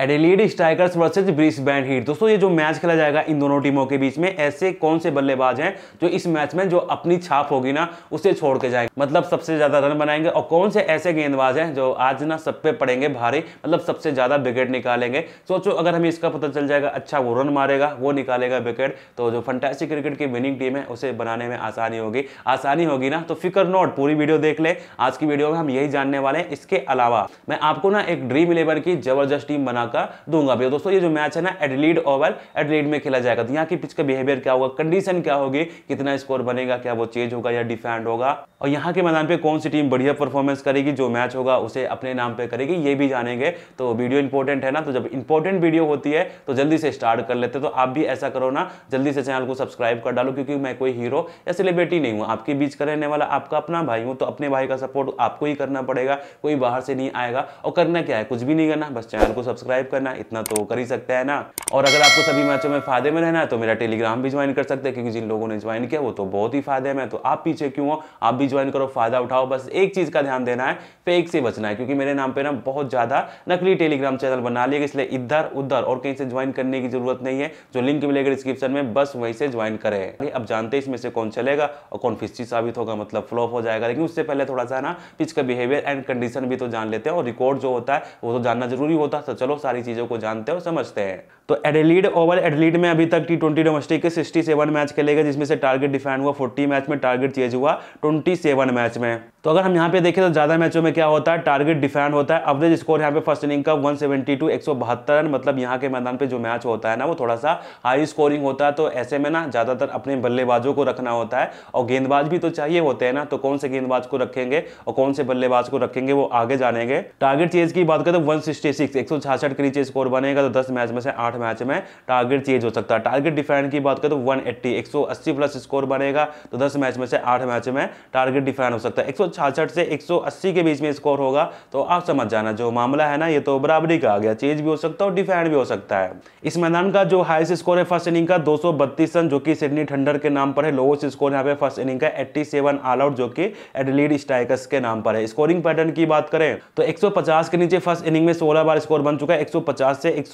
एडेलीड Strikers versus बैंड Heat दोस्तों ये जो मैच खेला जाएगा इन दोनों टीमों के बीच में ऐसे कौन से बल्लेबाज हैं जो इस मैच में जो अपनी छाप होगी ना उसे छोड़ के जाएंगे मतलब सबसे ज़्यादा रन बनाएंगे और कौन से ऐसे गेंदबाज हैं जो आज ना सब पे पड़ेंगे भारी मतलब सबसे ज़्यादा विकेट निकालेंगे सोचो अगर हमें इसका पता चल जाएगा अच्छा वो रन मारेगा वो निकालेगा विकेट तो जो फंटासी क्रिकेट की विनिंग टीम है उसे बनाने में आसानी होगी आसानी होगी ना तो फिकर नोट पूरी वीडियो देख ले आज की वीडियो में हम यही जानने वाले हैं इसके अलावा मैं आपको ना एक ड्रीम इलेवन की जबरदस्त टीम बना यहाँ का दूंगा भैया दोस्तों ये जो मैच है ना एडलीड ओवल एडलीड में खेला जाएगा तो यहाँ की पिच का बिहेवियर क्या होगा कंडीशन क्या होगी कितना स्कोर बनेगा क्या वो चेंज होगा या डिफेंड होगा और यहाँ के मैदान पे कौन सी टीम बढ़िया परफॉर्मेंस करेगी जो मैच होगा उसे अपने नाम पे करेगी ये भी जानेंगे तो वीडियो इंपॉर्टेंट है ना तो जब इंपॉर्टेंट वीडियो होती है तो जल्दी से स्टार्ट कर लेते तो आप भी ऐसा करो ना जल्दी से चैनल को सब्सक्राइब कर डालो क्योंकि मैं कोई हीरो या सेलिब्रिटी नहीं हूँ आपके बीच का रहने वाला आपका अपना भाई हूँ तो अपने भाई का सपोर्ट आपको ही करना पड़ेगा कोई बाहर से नहीं आएगा और करना क्या है कुछ भी नहीं करना बस चैनल को सब्सक्राइब सब्सक्राइब करना इतना तो कर ही सकता है ना और अगर आपको सभी मैचों में फायदे में रहना है तो मेरा टेलीग्राम भी ज्वाइन कर सकते हैं क्योंकि जिन लोगों ने ज्वाइन किया वो तो बहुत ही फायदे में तो आप पीछे क्यों हो आप भी ज्वाइन करो फायदा उठाओ बस एक चीज का ध्यान देना है फेक से बचना है क्योंकि मेरे नाम पर ना बहुत ज्यादा नकली टेलीग्राम चैनल बना लिया इसलिए इधर उधर और कहीं से ज्वाइन करने की जरूरत नहीं है जो लिंक मिलेगा डिस्क्रिप्शन में बस वहीं से ज्वाइन करें अब जानते इसमें से कौन चलेगा और कौन फिस्टी साबित होगा मतलब फ्लॉप हो जाएगा लेकिन उससे पहले थोड़ा सा ना पिच का बिहेवियर एंड कंडीशन भी तो जान लेते हैं और रिकॉर्ड जो होता है वो तो जानना जरूरी होता है तो चलो सारी चीज़ों को जानते हैं और समझते हैं तो एडलीड ओवर एडलीड में अभी तक टी ट्वेंटी डोमेस्टिक के सिक्सटी सेवन मैच खेले गए जिसमें से टारगेट डिफाइन हुआ फोर्टी मैच में टारगेट चेंज हुआ ट्वेंटी सेवन मैच में तो अगर हम यहाँ पे देखें तो ज़्यादा मैचों में क्या होता है टारगेट डिफाइन होता है एवरेज स्कोर यहाँ पे फर्स्ट इनिंग का 172 टू एक मतलब यहाँ के मैदान पर जो मैच होता है ना वो थोड़ा सा हाई स्कोरिंग होता है तो ऐसे में ना ज़्यादातर अपने बल्लेबाजों को रखना होता है और गेंदबाज भी तो चाहिए होते हैं ना तो कौन से गेंदबाज को रखेंगे और कौन से बल्लेबाज को रखेंगे वो आगे जानेंगे टारगेट चेज की बात करें तो वन सिक्सटी सिक्स एक सौ छियासठ के नीचे स्कोर बनेगा तो दस मैच में से आठ आठ मैच में टारगेट चेंज हो सकता है टारगेट डिफाइन की बात करें तो 180 180 प्लस स्कोर बनेगा तो 10 मैच में से आठ मैच में टारगेट डिफाइन हो सकता है एक से 180 के बीच में स्कोर होगा तो आप समझ जाना जो मामला है ना ये तो बराबरी का आ गया चेंज भी हो सकता है और डिफाइन भी हो सकता है इस मैदान का जो हाईस्ट स्कोर है फर्स्ट इनिंग का दो रन जो कि सिडनी ठंडर के नाम पर है लोवेस्ट स्कोर यहाँ पे फर्स्ट इनिंग का एट्टी ऑल आउट जो कि एडलीड स्ट्राइकर्स के नाम पर है स्कोरिंग पैटर्न की बात करें तो 150 के नीचे फर्स्ट इनिंग में सोलह बार स्कोर बन चुका है 150 से एक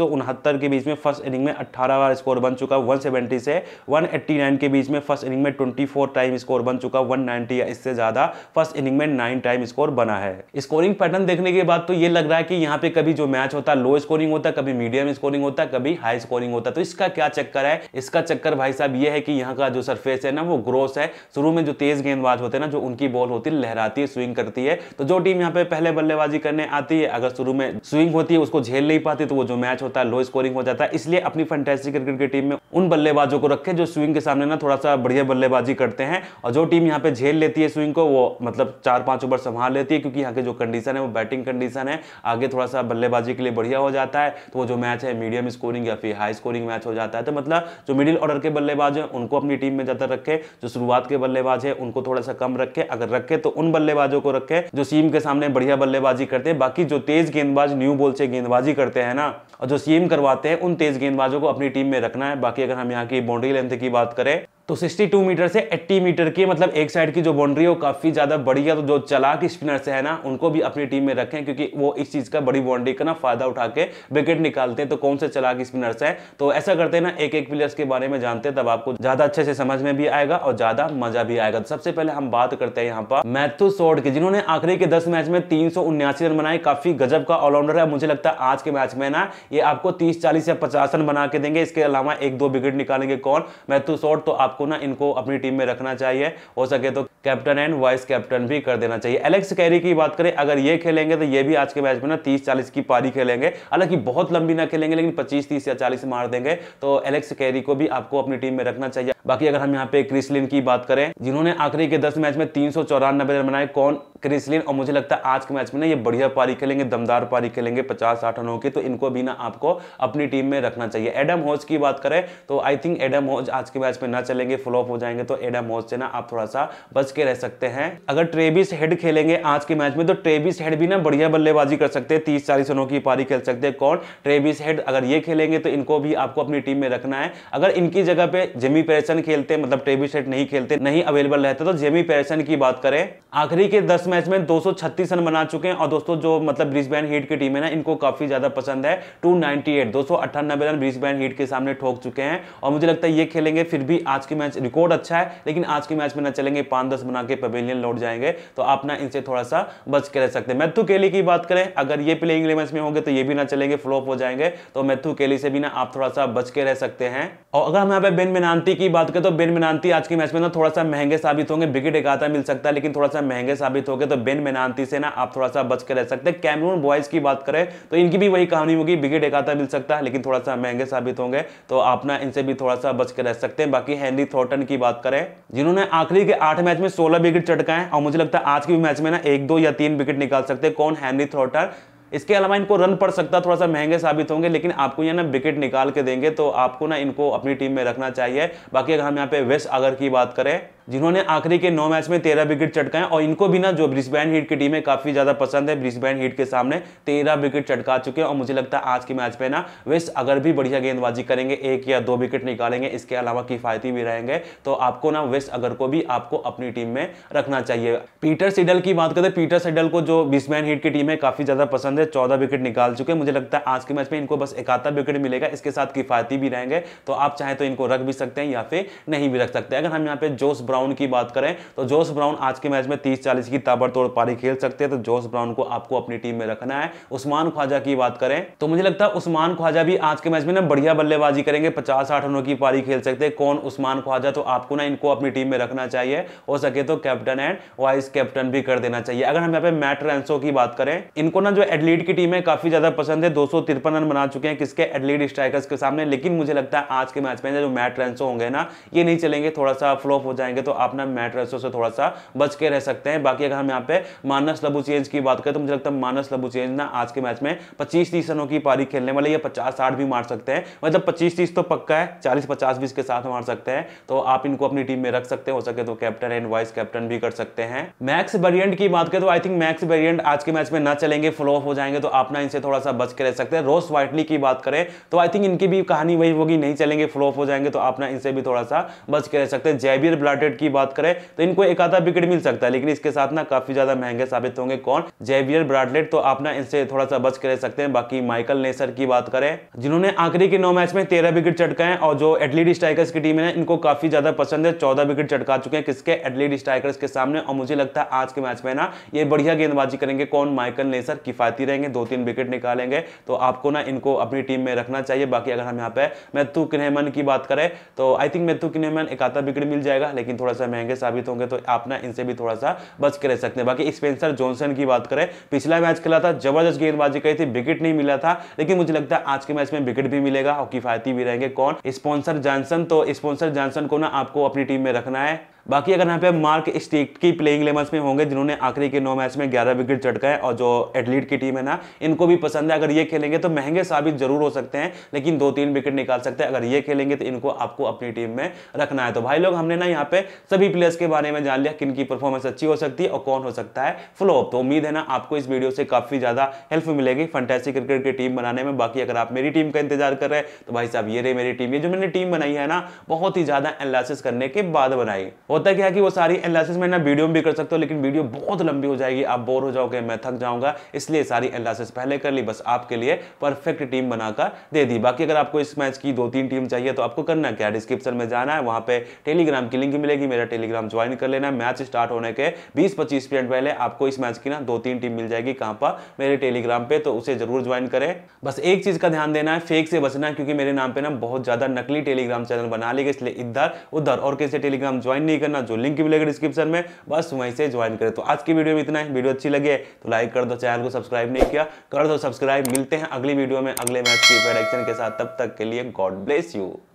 के बीच में फर्स्ट इनिंग में 18 बार स्कोर बन चुका 170 से 189 के बीच में फर्स्ट इनिंग में 24 टाइम स्कोर बन चुका 190 या इससे ज़्यादा फर्स्ट इनिंग में नाइन टाइम स्कोर बना है स्कोरिंग पैटर्न देखने के बाद तो ये लग रहा है कि यहाँ पे कभी जो मैच होता लो स्कोरिंग होता कभी मीडियम स्कोरिंग होता कभी हाई स्कोरिंग होता तो इसका क्या चक्कर है इसका चक्कर भाई साहब ये है कि यहाँ का जो सरफेस है ना वो ग्रोस है शुरू में जो तेज गेंदबाज होते हैं ना जो उनकी बॉल होती है लहराती है स्विंग करती है तो जो टीम यहाँ पे पहले बल्लेबाजी करने आती है अगर शुरू में स्विंग होती है उसको झेल नहीं पाती तो वो जो मैच होता है लो स्कोरिंग हो जाता है जाता है इसलिए अपनी फैंटेसी क्रिकेट की टीम में उन बल्लेबाजों को रखें जो स्विंग के सामने ना थोड़ा सा बढ़िया बल्लेबाजी करते हैं और जो टीम यहाँ पे झेल लेती है स्विंग को वो मतलब चार पांच ओवर संभाल लेती है क्योंकि यहाँ के जो कंडीशन है वो बैटिंग कंडीशन है आगे थोड़ा सा बल्लेबाजी के लिए बढ़िया हो जाता है तो वो जो मैच है मीडियम स्कोरिंग या फिर हाई स्कोरिंग मैच हो जाता है तो मतलब जो मिडिल ऑर्डर के बल्लेबाज हैं उनको अपनी टीम में ज़्यादा रखें जो शुरुआत के बल्लेबाज है उनको थोड़ा सा कम रखें अगर रखें तो उन बल्लेबाजों को रखें जो सीम के सामने बढ़िया बल्लेबाजी करते हैं बाकी जो तेज गेंदबाज न्यू बॉल से गेंदबाजी करते हैं ना और जो सीम करवाते हैं उन उन तेज गेंदबाजों को अपनी टीम में रखना है बाकी अगर हम यहाँ की बाउंड्री लेंथ की बात करें तो 62 मीटर से 80 मीटर की मतलब एक साइड की जो बाउंड्री है वो काफ़ी ज़्यादा बड़ी है तो जो चलाक स्पिनर्स है ना उनको भी अपनी टीम में रखें क्योंकि वो इस चीज़ का बड़ी बाउंड्री का ना फायदा उठा के विकेट निकालते हैं तो कौन से चलाक स्पिनर्स हैं तो ऐसा करते हैं ना एक एक प्लेयर्स के बारे में जानते हैं तब आपको ज़्यादा अच्छे से समझ में भी आएगा और ज़्यादा मजा भी आएगा तो सबसे पहले हम बात करते हैं यहाँ पर मैथ्यू सोड की जिन्होंने आखिरी के दस मैच में तीन रन बनाए काफ़ी गजब का ऑलराउंडर है मुझे लगता है आज के मैच में ना ये आपको तीस चालीस या पचास रन बना के देंगे इसके अलावा एक दो विकेट निकालेंगे कौन मैथ्यू सोड तो आपको को ना इनको अपनी टीम में रखना चाहिए हो सके तो कैप्टन एंड वाइस कैप्टन भी कर देना चाहिए एलेक्स कैरी की बात करें अगर ये खेलेंगे तो ये भी आज के मैच में ना तीस चालीस की पारी खेलेंगे हालांकि बहुत लंबी ना खेलेंगे लेकिन पच्चीस तीस या चालीस मार देंगे तो एलेक्स कैरी को भी आपको अपनी टीम में रखना चाहिए बाकी अगर हम यहाँ पे क्रिसलिन की बात करें जिन्होंने आखिरी के दस मैच में तीन रन बनाए कौन क्रिसलिन और मुझे लगता है आज के मैच में ना ये बढ़िया पारी खेलेंगे दमदार पारी खेलेंगे पचास साठ रनों की तो इनको भी ना आपको अपनी टीम में रखना चाहिए एडम होज की बात करें तो आई थिंक एडम होज आज के मैच में ना चलेंगे फ्लॉप हो जाएंगे तो एडम होज से ना आप थोड़ा सा बच के रह सकते हैं अगर ट्रेबिस हेड खेलेंगे आज के मैच में तो ट्रेबिस हेड भी ना बढ़िया बल्लेबाजी कर सकते हैं तीस चालीस रनों की पारी खेल सकते हैं कौन ट्रेबिस हेड अगर ये खेलेंगे तो इनको भी आपको अपनी टीम में रखना है अगर इनकी जगह पे जेमी पेरेसन खेलते मतलब ट्रेबिस हेड नहीं खेलते नहीं अवेलेबल रहते तो जेमी पेरेसन की बात करें आखिरी के दस मैच में 236 रन बना चुके हैं और दोस्तों जो मतलब ब्रिजबैन हीट की टीम है ना इनको काफी ज्यादा पसंद है 298 298 रन ब्रिजबैन हीट के सामने ठोक चुके हैं और मुझे लगता है ये खेलेंगे फिर भी आज की मैच रिकॉर्ड अच्छा है लेकिन आज के मैच में ना चलेंगे पांच दस बना के पवेलियन लौट जाएंगे तो आप ना इनसे थोड़ा सा बच के रह सकते हैं मैथू केली की बात करें अगर ये प्लेइंग मैच में होंगे तो ये भी ना चलेंगे फ्लॉप हो जाएंगे तो मैथू केली से भी ना आप थोड़ा सा बच के रह सकते हैं और अगर हम यहाँ पे बेन मिनानती की बात करें तो बेन मिनानती आज के मैच में ना थोड़ा सा महंगे साबित होंगे विकेट एक मिल सकता है लेकिन थोड़ा सा महंगे साबित होगा दोगे तो बेन मेनानती से ना आप थोड़ा सा बचकर रह सकते हैं कैमरून बॉयज की बात करें तो इनकी भी वही कहानी होगी विकेट एकाता मिल सकता है लेकिन थोड़ा सा महंगे साबित होंगे तो आप ना इनसे भी थोड़ा सा बच कर रह सकते हैं बाकी हेनरी थॉटन की बात करें जिन्होंने आखिरी के आठ मैच में सोलह विकेट चटका है और मुझे लगता है आज के मैच में ना एक दो या तीन विकेट निकाल सकते हैं कौन हैनरी थॉटन इसके अलावा इनको रन पड़ सकता थोड़ा सा महंगे साबित होंगे लेकिन आपको ये ना विकेट निकाल के देंगे तो आपको ना इनको अपनी टीम में रखना चाहिए बाकी अगर हम यहाँ पे वेस्ट अगर की बात करें जिन्होंने आखिरी के नौ मैच में तेरह विकेट चटकाए और इनको भी ना जो ब्रिस्बैन हीट की टीम है काफी ज्यादा पसंद है ब्रिस्बैन हीट के सामने तेरह विकेट चटका चुके हैं और मुझे लगता है आज के मैच में ना वेस्ट अगर भी बढ़िया गेंदबाजी करेंगे एक या दो विकेट निकालेंगे इसके अलावा किफायती भी रहेंगे तो आपको ना वेस्ट अगर को भी आपको अपनी टीम में रखना चाहिए पीटर सिडल की बात करें पीटर सिडल को जो ब्रिस्बैन हीट की टीम है काफी ज्यादा पसंद है चौदह विकेट निकाल चुके हैं मुझे लगता है आज के मैच में इनको बस इकहत्तर विकेट मिलेगा इसके साथ किफायती भी रहेंगे तो आप चाहे तो इनको रख भी सकते हैं या फिर नहीं भी रख सकते अगर हम यहाँ पे जोश ब्राउन ब्राउन की बात करें तो जोस ब्राउन आज के मैच में तीस चालीस की ताबड़तोड़ पारी खेल सकते हैं तो जोस ब्राउन को आपको अपनी टीम में रखना है उस्मान ख्वाजा की बात करें तो मुझे लगता है उस्मान ख्वाजा भी आज के मैच में ना बढ़िया बल्लेबाजी करेंगे पचास आठ रनों की पारी खेल सकते हैं कौन उस्मान ख्वाजा तो आपको ना इनको अपनी टीम में रखना चाहिए हो सके तो कैप्टन एंड वाइस कैप्टन भी कर देना चाहिए अगर हम यहाँ पे मैट रेंसो की बात करें इनको ना जो एडलीड की टीम है काफी ज्यादा पसंद है दो रन बना चुके हैं किसके एडलीड स्ट्राइकर्स के सामने लेकिन मुझे लगता है आज के मैच में जो मैट रेंसो होंगे ना ये नहीं चलेंगे थोड़ा सा फ्लॉप हो जाएंगे करेंगे तो आप ना मैट रेसो से थोड़ा सा बच के रह सकते हैं बाकी अगर हम यहाँ पे मानस लबु चेंज की बात करें तो मुझे लगता है मानस लबु चेंज ना आज के मैच में पच्चीस तीस रनों की पारी खेलने वाले या पचास साठ भी मार सकते हैं मतलब पच्चीस तीस तो पक्का है चालीस पचास भी इसके साथ मार सकते हैं तो आप इनको अपनी टीम में रख सकते हैं हो सके तो कैप्टन एंड वाइस कैप्टन भी कर सकते हैं मैक्स वेरियंट की बात करें तो आई थिंक मैक्स वेरियंट आज के मैच में ना चलेंगे फ्लो हो जाएंगे तो आप ना इनसे थोड़ा सा बच के रह सकते हैं रोस वाइटली की बात करें तो आई थिंक इनकी भी कहानी वही होगी नहीं चलेंगे फ्लो हो जाएंगे तो आप ना इनसे भी थोड़ा सा बच के रह सकते हैं जयबीर ब्लाटेड विकेट की बात करें तो इनको एक आधा विकेट मिल सकता है लेकिन इसके साथ ना काफी ज्यादा महंगे साबित होंगे कौन जेवियर ब्राडलेट तो आप ना इनसे थोड़ा सा बच कर सकते हैं बाकी माइकल नेसर की बात करें जिन्होंने आखिरी के नौ मैच में तेरह विकेट चटकाए और जो एटलीडी स्ट्राइकर्स की टीम है इनको काफी ज्यादा पसंद है चौदह विकेट चटका चुके हैं किसके एटलीडी स्ट्राइकर्स के सामने और मुझे लगता है आज के मैच में ना ये बढ़िया गेंदबाजी करेंगे कौन माइकल नेसर किफायती रहेंगे दो तीन विकेट निकालेंगे तो आपको ना इनको अपनी टीम में रखना चाहिए बाकी अगर हम यहाँ पे मैथू किनेमन की बात करें तो आई थिंक मैथू किनेमन एक आता विकेट मिल जाएगा लेकिन थोड़ा सा महंगे साबित होंगे तो आप ना इनसे भी थोड़ा सा बच के रह सकते हैं बाकी स्पेंसर जॉनसन की बात करें पिछला मैच खेला था जबरदस्त गेंदबाजी कही थी विकेट नहीं मिला था लेकिन मुझे लगता है आज के मैच में विकेट भी मिलेगा और किफायती भी रहेंगे कौन स्पॉन्सर जॉनसन तो स्पॉन्सर जॉनसन को ना आपको अपनी टीम में रखना है बाकी अगर यहाँ पे मार्क स्टीक की प्लेइंग लेवल्स में होंगे जिन्होंने आखिरी के नौ मैच में ग्यारह विकेट चटकाए और जो एडलीट की टीम है ना इनको भी पसंद है अगर ये खेलेंगे तो महंगे साबित जरूर हो सकते हैं लेकिन दो तीन विकेट निकाल सकते हैं अगर ये खेलेंगे तो इनको आपको अपनी टीम में रखना है तो भाई लोग हमने ना यहाँ पे सभी प्लेयर्स के बारे में जान लिया किन की परफॉर्मेंस अच्छी हो सकती है और कौन हो सकता है फ्लोप तो उम्मीद है ना आपको इस वीडियो से काफी ज्यादा हेल्प मिलेगी फंटेसी क्रिकेट की टीम बनाने में बाकी अगर आप मेरी टीम का इंतजार कर रहे हैं तो भाई साहब ये रही मेरी टीम ये जो मैंने टीम बनाई है ना बहुत ही ज्यादा एनालिसिस करने के बाद बनाई होता क्या है कि वो सारी एनालिसिस मैं ना वीडियो में भी कर सकता हूँ लेकिन वीडियो बहुत लंबी हो जाएगी आप बोर हो जाओगे मैं थक जाऊंगा इसलिए सारी एनालिसिस पहले कर ली बस आपके लिए परफेक्ट टीम बनाकर दे दी बाकी अगर आपको इस मैच की दो तीन टीम चाहिए तो आपको करना क्या डिस्क्रिप्शन में जाना है वहाँ पर टेलीग्राम की लिंक मिलेगी मेरा टेलीग्राम ज्वाइन कर लेना मैच स्टार्ट होने के बीस पच्चीस मिनट पहले आपको इस मैच की ना दो तीन टीम मिल जाएगी कहाँ पर मेरे टेलीग्राम पे तो उसे जरूर ज्वाइन करें बस एक चीज़ का ध्यान देना है फेक से बचना क्योंकि मेरे नाम पर ना बहुत ज़्यादा नकली टेलीग्राम चैनल बना लेगा इसलिए इधर उधर और कैसे टेलीग्राम ज्वाइन नहीं नहीं करना जो लिंक मिलेगा डिस्क्रिप्शन में बस वहीं से ज्वाइन करें तो आज की वीडियो में इतना ही वीडियो अच्छी लगी है तो लाइक कर दो चैनल को सब्सक्राइब नहीं किया कर दो सब्सक्राइब मिलते हैं अगली वीडियो में अगले मैच की प्रोडक्शन के साथ तब तक के लिए गॉड ब्लेस यू